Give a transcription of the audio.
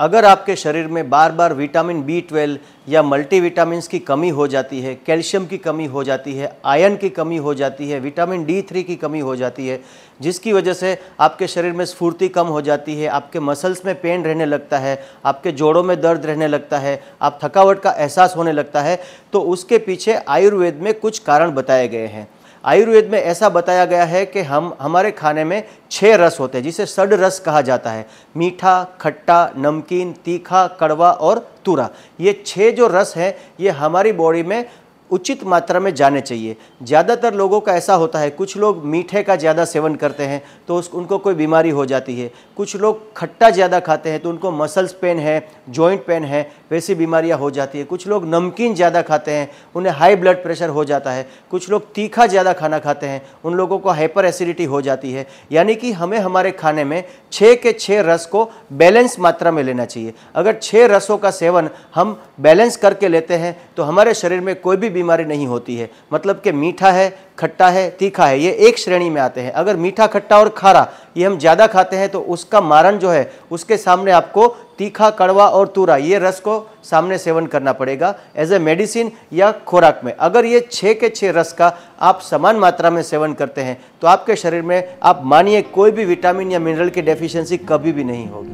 अगर आपके शरीर में बार बार विटामिन बी ट्वेल्व या मल्टी विटामिन की कमी हो जाती है कैल्शियम की कमी हो जाती है आयरन की कमी हो जाती है विटामिन डी थ्री की कमी हो जाती है जिसकी वजह से आपके शरीर में स्फूर्ति कम हो जाती है आपके मसल्स में पेन रहने लगता है आपके जोड़ों में दर्द रहने लगता है आप थकावट का एहसास होने लगता है तो उसके पीछे आयुर्वेद में कुछ कारण बताए गए हैं आयुर्वेद में ऐसा बताया गया है कि हम हमारे खाने में छः रस होते हैं जिसे सड रस कहा जाता है मीठा खट्टा नमकीन तीखा कड़वा और तुरा ये छः जो रस हैं ये हमारी बॉडी में उचित मात्रा में जाने चाहिए ज़्यादातर लोगों का ऐसा होता है कुछ लोग मीठे का ज़्यादा सेवन करते हैं तो उस उनको कोई बीमारी हो जाती है कुछ लोग खट्टा ज़्यादा खाते हैं तो उनको मसल्स पेन है जॉइंट पेन है वैसी बीमारियाँ हो जाती है कुछ लोग नमकीन ज़्यादा खाते हैं उन्हें हाई ब्लड प्रेशर हो जाता है कुछ लोग तीखा ज़्यादा खाना खाते हैं उन लोगों को हाइपर एसिडिटी हो जाती है यानी कि हमें हमारे खाने में छः के छः रस को बैलेंस मात्रा में लेना चाहिए अगर छः रसों का सेवन हम बैलेंस करके लेते हैं तो हमारे शरीर में कोई भी बीमारी नहीं होती है मतलब कि मीठा है खट्टा है तीखा है ये एक श्रेणी में आते हैं अगर मीठा खट्टा और खारा ये हम ज़्यादा खाते हैं तो उसका मारण जो है उसके सामने आपको तीखा कड़वा और तूरा ये रस को सामने सेवन करना पड़ेगा एज ए मेडिसिन या खुराक में अगर ये छः के छः रस का आप समान मात्रा में सेवन करते हैं तो आपके शरीर में आप मानिए कोई भी विटामिन या मिनरल की डेफिशिएंसी कभी भी नहीं होगी